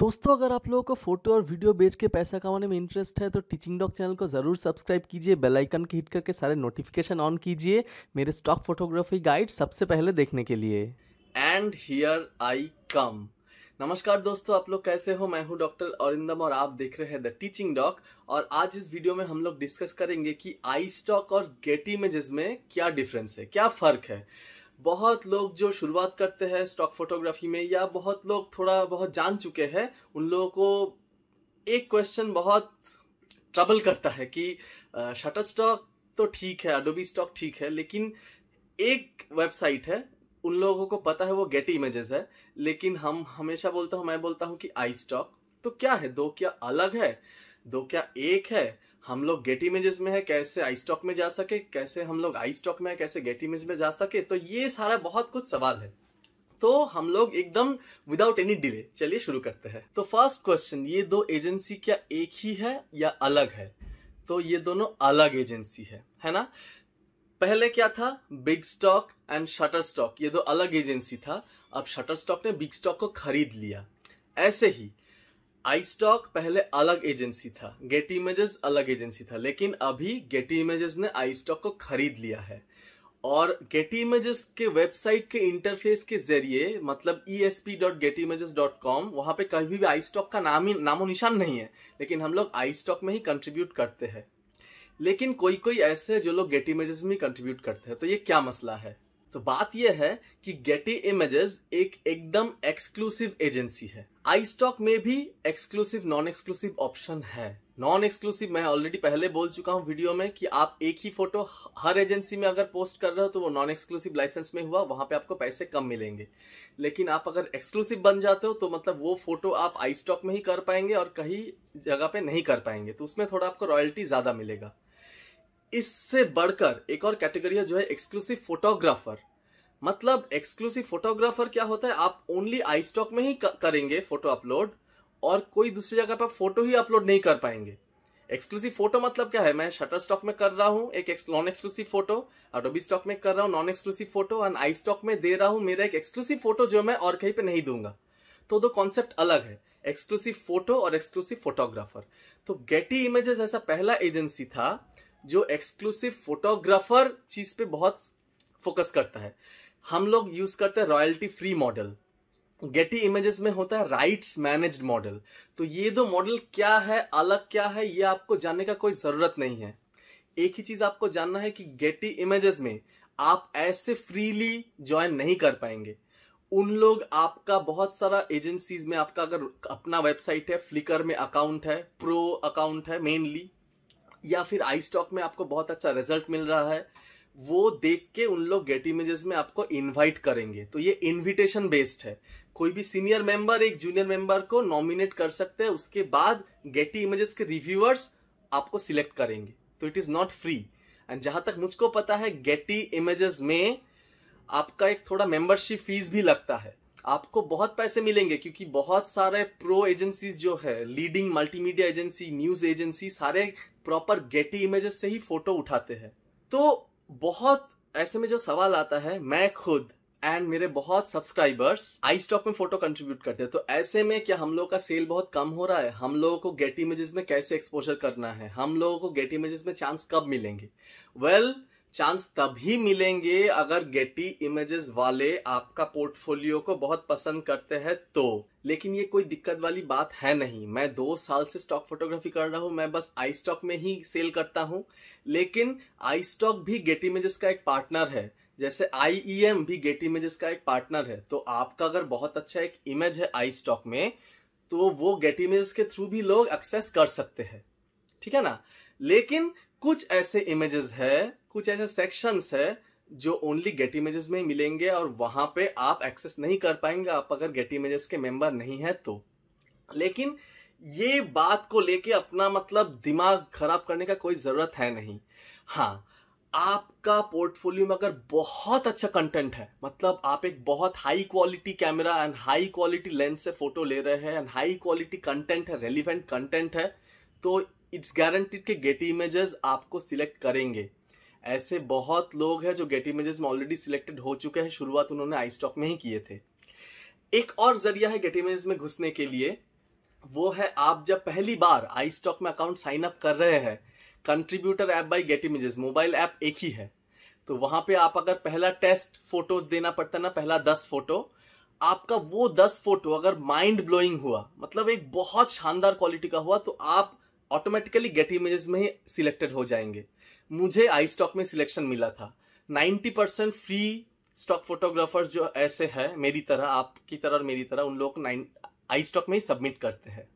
दोस्तों अगर आप लोगों को फोटो और वीडियो बेच के पैसा कमाने में इंटरेस्ट है तो टीचिंग डॉक चैनल को ज़रूर सब्सक्राइब कीजिए बेल आइकन के हिट करके सारे नोटिफिकेशन ऑन कीजिए मेरे स्टॉक फोटोग्राफी गाइड सबसे पहले देखने के लिए एंड हियर आई कम नमस्कार दोस्तों आप लोग कैसे हो मैं हूं डॉक्टर औरिंदम और आप देख रहे हैं द टीचिंग डॉक और आज इस वीडियो में हम लोग डिस्कस करेंगे कि आई स्टॉक और गेट इमेजेस में क्या डिफरेंस है क्या फर्क है बहुत लोग जो शुरुआत करते हैं स्टॉक फोटोग्राफी में या बहुत लोग थोड़ा बहुत जान चुके हैं उन लोगों को एक क्वेश्चन बहुत ट्रबल करता है कि शटर स्टॉक तो ठीक है अडोबी स्टॉक ठीक है लेकिन एक वेबसाइट है उन लोगों को पता है वो गेटी इमेजेस है लेकिन हम हमेशा बोलता हूँ मैं बोलता हूँ कि आई स्टॉक तो क्या है दो क्या अलग है दो क्या एक है हम लोग गेट इमेजेस में है कैसे आई स्टॉक में जा सके कैसे हम लोग आई स्टॉक में है कैसे गेट इमेज में जा सके तो ये सारा बहुत कुछ सवाल है तो हम लोग एकदम विदाउट एनी डिले चलिए शुरू करते हैं तो फर्स्ट क्वेश्चन ये दो एजेंसी क्या एक ही है या अलग है तो ये दोनों अलग एजेंसी है है ना पहले क्या था Bigstock and Shutterstock ये दो अलग एजेंसी था अब शटर स्टॉक ने बिग स्टॉक को खरीद लिया ऐसे ही आई स्टॉक पहले अलग एजेंसी था गेटी इमेजेस अलग एजेंसी था लेकिन अभी गेटी इमेजेस ने आई स्टॉक को खरीद लिया है और गेटी इमेजेस के वेबसाइट के इंटरफेस के जरिए मतलब E S P dot Getty Images dot com वहाँ पर कभी भी आई स्टॉक का नाम ही नामो निशान नहीं है लेकिन हम लोग आई स्टॉक में ही कंट्रीब्यूट करते हैं लेकिन कोई कोई ऐसे है जो लोग गेटी इमेजेस में कंट्रीब्यूट करते हैं तो ये क्या मसला है तो बात यह है कि गेटी इमेजेस एक एकदम एक्सक्लूसिव एजेंसी है आई स्टॉक में भी एक्सक्लूसिव नॉन एक्सक्लूसिव ऑप्शन है नॉन एक्सक्लूसिव मैं ऑलरेडी पहले बोल चुका हूं वीडियो में कि आप एक ही फोटो हर एजेंसी में अगर पोस्ट कर रहे हो तो वो नॉन एक्सक्लूसिव लाइसेंस में हुआ वहां पे आपको पैसे कम मिलेंगे लेकिन आप अगर एक्सक्लूसिव बन जाते हो तो मतलब वो फोटो आप आई स्टॉक में ही कर पाएंगे और कहीं जगह पे नहीं कर पाएंगे तो उसमें थोड़ा आपको रॉयल्टी ज्यादा मिलेगा इससे बढ़कर एक और कैटेगरी है जो है एक्सक्लूसिव फोटोग्राफर मतलब एक्सक्लूसिव फोटोग्राफर क्या होता है आप ओनली आई स्टॉक में ही करेंगे फोटो अपलोड और कोई दूसरी जगह पर फोटो ही अपलोड नहीं कर पाएंगे एक्सक्लूसिव फोटो मतलब क्या है मैं शटर स्टॉक में कर रहा हूँ एक non exclusive photo Adobe Stock में कर रहा हूँ non exclusive photo and iStock में दे रहा हूँ मेरा एक एक्सक्लूसिव फोटो जो मैं और कहीं पे नहीं दूंगा तो दो कॉन्सेप्ट अलग है एक्सक्लूसिव फोटो और एक्सक्लूसिव फोटोग्राफर तो गेटी इमेजेस ऐसा पहला एजेंसी था जो एक्सक्लूसिव फोटोग्राफर चीज पे बहुत फोकस करता है हम लोग यूज करते हैं royalty free model Getty Images में होता है राइट्स मैनेज्ड मॉडल तो ये दो मॉडल क्या है अलग क्या है ये आपको जानने का कोई जरूरत नहीं है एक ही चीज आपको जानना है कि गेटी इमेजेस में आप ऐसे फ्रीली ज्वाइन नहीं कर पाएंगे उन लोग आपका बहुत सारा एजेंसीज में आपका अगर अपना वेबसाइट है फ्लिकर में अकाउंट है प्रो अकाउंट है मेनली या फिर आई स्टॉक में आपको बहुत अच्छा रिजल्ट मिल रहा है वो देख के उन लोग गेट इमेजेस में आपको इनवाइट करेंगे तो ये इनविटेशन बेस्ड है कोई भी सीनियर मेंबर एक जूनियर मेंबर को नॉमिनेट कर सकते हैं उसके बाद गेटी इमेजेस के रिव्यूअर्स आपको सिलेक्ट करेंगे तो it is not free and जहां तक मुझको पता है गेटी इमेजेस में आपका एक थोड़ा मेंबरशिप फीस भी लगता है आपको बहुत पैसे मिलेंगे क्योंकि बहुत सारे प्रो एजेंसीज जो है leading multimedia agency news agency सारे प्रॉपर गेटी इमेजेस से ही फोटो उठाते हैं तो बहुत ऐसे में जो सवाल आता है मैं खुद एंड मेरे बहुत सब्सक्राइबर्स आई स्टॉक में फोटो कंट्रीब्यूट करते हैं तो ऐसे में क्या हम लोगों का सेल बहुत कम हो रहा है हम लोगों को गेट इमेजेस में कैसे एक्सपोजर करना है हम लोगों को गेट इमेजेस में चांस कब मिलेंगे वेल well, चांस तभी मिलेंगे अगर गेटी इमेजेस वाले आपका पोर्टफोलियो को बहुत पसंद करते हैं तो लेकिन ये कोई दिक्कत वाली बात है नहीं मैं दो साल से स्टॉक फोटोग्राफी कर रहा हूँ मैं बस आई स्टॉक में ही सेल करता हूँ लेकिन आई स्टॉक भी गेटी इमेजेस का एक पार्टनर है जैसे आई e भी गेट इमेजेस का एक पार्टनर है तो आपका अगर बहुत अच्छा एक इमेज है आई स्टॉक में तो वो गेट इमेजेस के थ्रू भी लोग एक्सेस कर सकते हैं ठीक है ना लेकिन कुछ ऐसे इमेजेस है कुछ ऐसे सेक्शंस है जो ओनली गेट इमेजेस में ही मिलेंगे और वहां पे आप एक्सेस नहीं कर पाएंगे आप अगर गेट इमेजेस के मेंबर नहीं है तो लेकिन ये बात को लेके अपना मतलब दिमाग खराब करने का कोई जरूरत है नहीं हाँ आपका पोर्टफोलियो में अगर बहुत अच्छा कंटेंट है मतलब आप एक बहुत high quality camera and high quality lens से फोटो ले रहे हैं एंड हाई क्वालिटी कंटेंट है रेलिवेंट कंटेंट है तो इट्स गारंटेड के गेट इमेजेस आपको सिलेक्ट करेंगे ऐसे बहुत लोग हैं जो गेट इमेजेस में ऑलरेडी सिलेक्टेड हो चुके हैं शुरुआत उन्होंने आई स्टॉक में ही किए थे एक और जरिया है गेट इमेजेस में घुसने के लिए वो है आप जब पहली बार आई स्टॉक में अकाउंट साइन अप कर रहे हैं contributor app by Getty Images mobile app एक ही है तो वहां पे आप अगर पहला टेस्ट फोटोज देना पड़ता ना पहला दस फोटो आपका वो दस फोटो अगर माइंड ब्लोइंग हुआ मतलब एक बहुत शानदार क्वालिटी का हुआ तो आप ऑटोमेटिकली गेट इमेजेस में ही सिलेक्टेड हो जाएंगे मुझे आई स्टॉक में सिलेक्शन मिला था 90 परसेंट फ्री स्टॉक फोटोग्राफर्स जो ऐसे है मेरी तरह आपकी तरह और मेरी तरह उन लोग आई स्टॉक में ही सबमिट करते हैं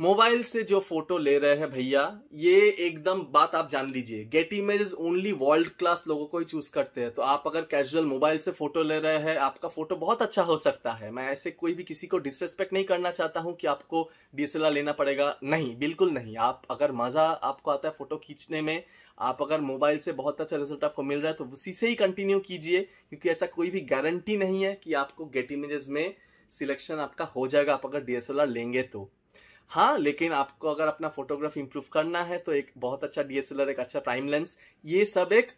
मोबाइल से जो फोटो ले रहे हैं भैया ये एकदम बात आप जान लीजिए Getty Images only world class लोगों को ही चूज करते हैं तो आप अगर कैजुअल मोबाइल से फोटो ले रहे हैं आपका फोटो बहुत अच्छा हो सकता है मैं ऐसे कोई भी किसी को डिसरेस्पेक्ट नहीं करना चाहता हूं कि आपको डीएसएलआर लेना पड़ेगा नहीं बिल्कुल नहीं आप अगर मजा आपको आता है फोटो खींचने में आप अगर मोबाइल से बहुत अच्छा रिजल्ट आपको मिल रहा है तो उसी से ही कंटिन्यू कीजिए क्योंकि ऐसा कोई भी गारंटी नहीं है कि आपको गेट इमेजेस में सिलेक्शन आपका हो जाएगा आप अगर डीएसएलआर लेंगे तो हाँ लेकिन आपको अगर अपना फोटोग्राफ इंप्रूव करना है तो एक बहुत अच्छा डीएसएलआर एक अच्छा प्राइम लेंस ये सब एक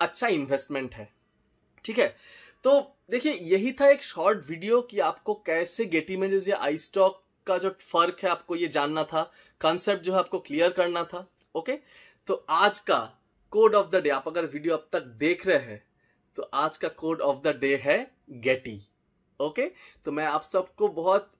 अच्छा इन्वेस्टमेंट है ठीक है तो देखिए यही था एक शॉर्ट वीडियो कि आपको कैसे गेट इमेजेस या आई स्टॉक का जो फर्क है आपको ये जानना था कॉन्सेप्ट जो है आपको क्लियर करना था ओके तो आज का कोड ऑफ द डे आप अगर वीडियो अब तक देख रहे हैं तो आज का कोड ऑफ द डे है गेटी ओके तो मैं आप सबको बहुत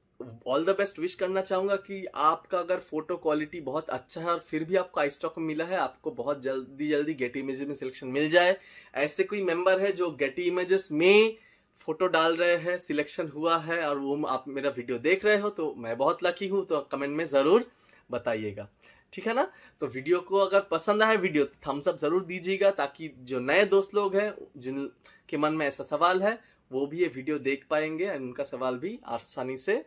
ऑल द बेस्ट विश करना चाहूंगा कि आपका अगर फोटो क्वालिटी बहुत अच्छा है और फिर भी आपको आई स्टॉक मिला है आपको बहुत जल्दी जल्दी गेटी इमेजेस में सिलेक्शन मिल जाए ऐसे कोई मेंबर है जो गेटी इमेजेस में फोटो डाल रहे हैं सिलेक्शन हुआ है और वो आप मेरा वीडियो देख रहे हो तो मैं बहुत लकी हूँ तो कमेंट में ज़रूर बताइएगा ठीक है ना तो वीडियो को अगर पसंद आए वीडियो तो थम्स अप ज़रूर दीजिएगा ताकि जो नए दोस्त लोग हैं जिनके मन में ऐसा सवाल है वो भी ये वीडियो देख पाएंगे और उनका सवाल भी आसानी से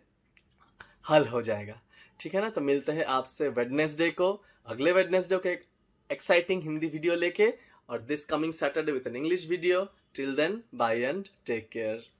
हल हो जाएगा ठीक है ना तो मिलते हैं आपसे वेडनेसडे को अगले वेडनेसडे को एक एक्साइटिंग हिंदी वीडियो लेके और this coming Saturday with an English video till then bye and take care